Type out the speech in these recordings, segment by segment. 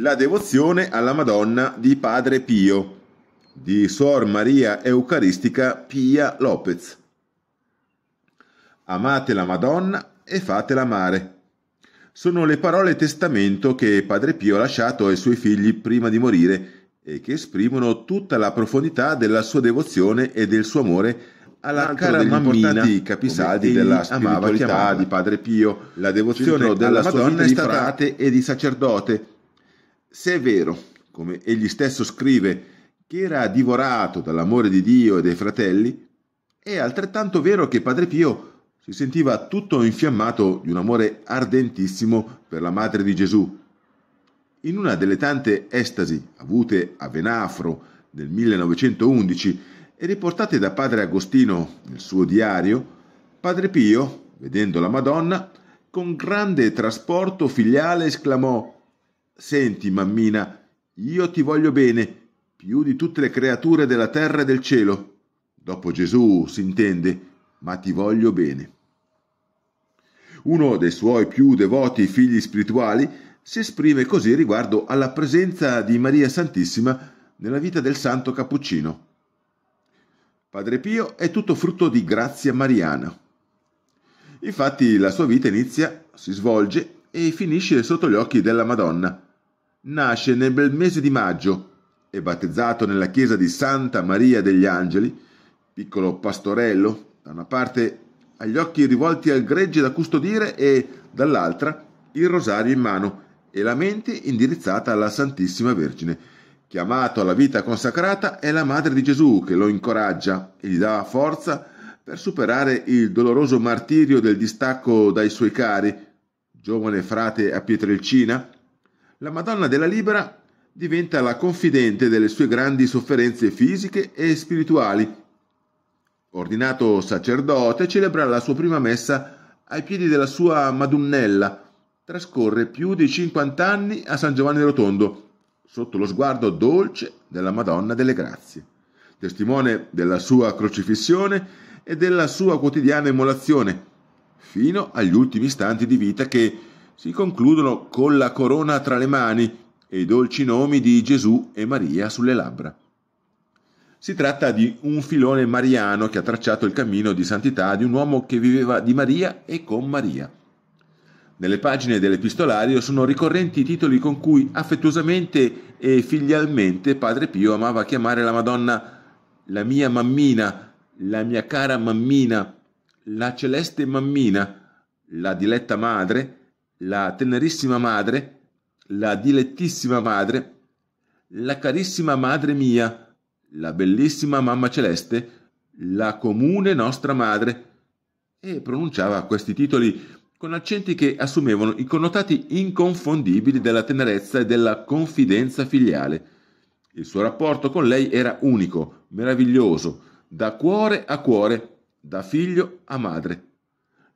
la devozione alla Madonna di Padre Pio, di Suor Maria Eucaristica Pia Lopez. Amate la Madonna e fatela amare. Sono le parole testamento che Padre Pio ha lasciato ai suoi figli prima di morire e che esprimono tutta la profondità della sua devozione e del suo amore alla cara mammina i capisaldi della spiritualità amava, di Padre Pio. La devozione della Madonna è stata... di frate e di sacerdote se è vero, come egli stesso scrive, che era divorato dall'amore di Dio e dei fratelli, è altrettanto vero che Padre Pio si sentiva tutto infiammato di un amore ardentissimo per la madre di Gesù. In una delle tante estasi avute a Venafro nel 1911 e riportate da padre Agostino nel suo diario, padre Pio, vedendo la Madonna, con grande trasporto filiale esclamò Senti, mammina, io ti voglio bene, più di tutte le creature della terra e del cielo. Dopo Gesù, si intende, ma ti voglio bene. Uno dei suoi più devoti figli spirituali si esprime così riguardo alla presenza di Maria Santissima nella vita del santo Cappuccino. Padre Pio è tutto frutto di grazia mariana. Infatti la sua vita inizia, si svolge e finisce sotto gli occhi della Madonna, nasce nel bel mese di maggio, e battezzato nella chiesa di Santa Maria degli Angeli, piccolo pastorello, da una parte ha gli occhi rivolti al gregge da custodire e dall'altra il rosario in mano e la mente indirizzata alla Santissima Vergine. Chiamato alla vita consacrata è la Madre di Gesù che lo incoraggia e gli dà forza per superare il doloroso martirio del distacco dai suoi cari, giovane frate a Pietrelcina, la Madonna della Libera diventa la confidente delle sue grandi sofferenze fisiche e spirituali. Ordinato sacerdote, celebra la sua prima messa ai piedi della sua Madunnella. Trascorre più di 50 anni a San Giovanni Rotondo, sotto lo sguardo dolce della Madonna delle Grazie, testimone della sua crocifissione e della sua quotidiana emolazione, fino agli ultimi istanti di vita che si concludono con la corona tra le mani e i dolci nomi di Gesù e Maria sulle labbra. Si tratta di un filone mariano che ha tracciato il cammino di santità di un uomo che viveva di Maria e con Maria. Nelle pagine dell'epistolario sono ricorrenti i titoli con cui affettuosamente e figlialmente Padre Pio amava chiamare la Madonna la mia mammina, la mia cara mammina, la celeste mammina, la diletta madre, la tenerissima madre, la dilettissima madre, la carissima madre mia, la bellissima mamma celeste, la comune nostra madre, e pronunciava questi titoli con accenti che assumevano i connotati inconfondibili della tenerezza e della confidenza filiale. Il suo rapporto con lei era unico, meraviglioso, da cuore a cuore, da figlio a madre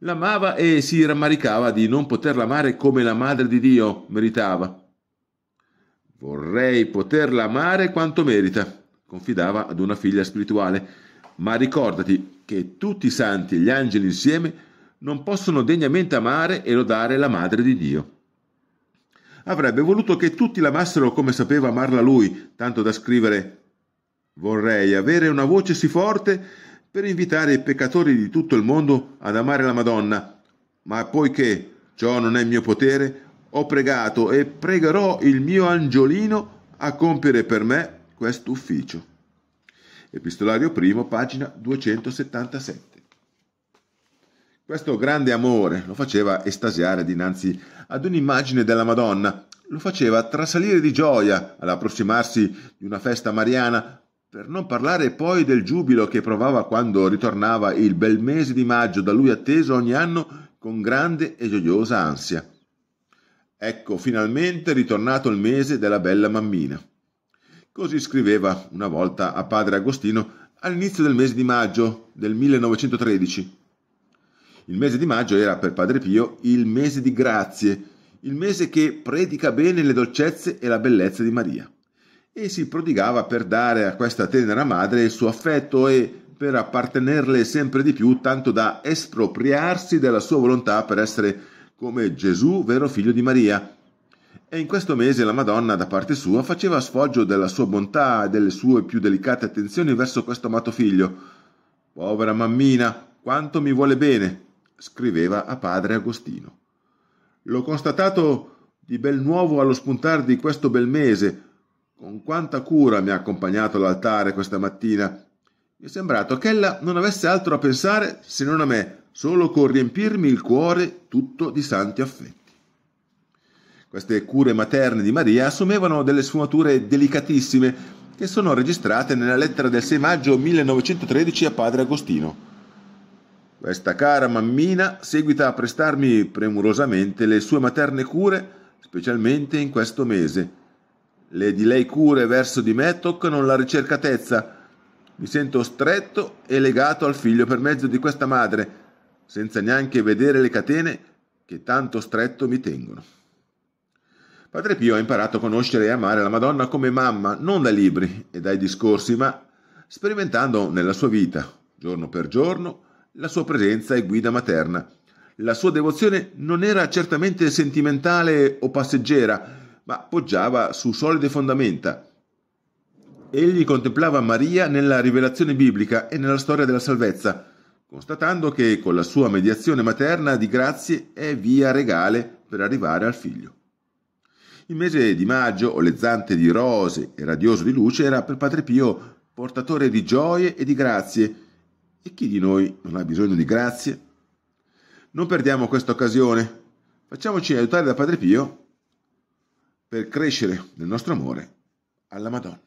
l'amava e si rammaricava di non poterla amare come la madre di Dio meritava. Vorrei poterla amare quanto merita, confidava ad una figlia spirituale, ma ricordati che tutti i santi e gli angeli insieme non possono degnamente amare e lodare la madre di Dio. Avrebbe voluto che tutti l'amassero come sapeva amarla lui, tanto da scrivere Vorrei avere una voce sì forte per invitare i peccatori di tutto il mondo ad amare la Madonna. Ma poiché ciò non è mio potere, ho pregato e pregherò il mio angiolino a compiere per me questo ufficio. Epistolario I, pagina 277. Questo grande amore lo faceva estasiare dinanzi ad un'immagine della Madonna, lo faceva trasalire di gioia all'approssimarsi di una festa mariana per non parlare poi del giubilo che provava quando ritornava il bel mese di maggio da lui atteso ogni anno con grande e gioiosa ansia. Ecco finalmente ritornato il mese della bella mammina. Così scriveva una volta a padre Agostino all'inizio del mese di maggio del 1913. Il mese di maggio era per padre Pio il mese di grazie, il mese che predica bene le dolcezze e la bellezza di Maria e si prodigava per dare a questa tenera madre il suo affetto e per appartenerle sempre di più, tanto da espropriarsi della sua volontà per essere come Gesù, vero figlio di Maria. E in questo mese la Madonna, da parte sua, faceva sfoggio della sua bontà e delle sue più delicate attenzioni verso questo amato figlio. Povera mammina, quanto mi vuole bene, scriveva a padre Agostino. L'ho constatato di bel nuovo allo spuntar di questo bel mese, con quanta cura mi ha accompagnato all'altare questa mattina. Mi è sembrato che ella non avesse altro a pensare se non a me, solo con riempirmi il cuore tutto di santi affetti. Queste cure materne di Maria assumevano delle sfumature delicatissime che sono registrate nella lettera del 6 maggio 1913 a padre Agostino. Questa cara mammina seguita a prestarmi premurosamente le sue materne cure, specialmente in questo mese, le di lei cure verso di me toccano la ricercatezza. Mi sento stretto e legato al figlio per mezzo di questa madre, senza neanche vedere le catene che tanto stretto mi tengono. Padre Pio ha imparato a conoscere e amare la Madonna come mamma, non dai libri e dai discorsi, ma sperimentando nella sua vita, giorno per giorno, la sua presenza e guida materna. La sua devozione non era certamente sentimentale o passeggera, ma poggiava su solide fondamenta. Egli contemplava Maria nella rivelazione biblica e nella storia della salvezza, constatando che con la sua mediazione materna di grazie è via regale per arrivare al figlio. Il mese di maggio, olezzante di rose e radioso di luce, era per Padre Pio portatore di gioie e di grazie. E chi di noi non ha bisogno di grazie? Non perdiamo questa occasione. Facciamoci aiutare da Padre Pio per crescere nel nostro amore alla Madonna.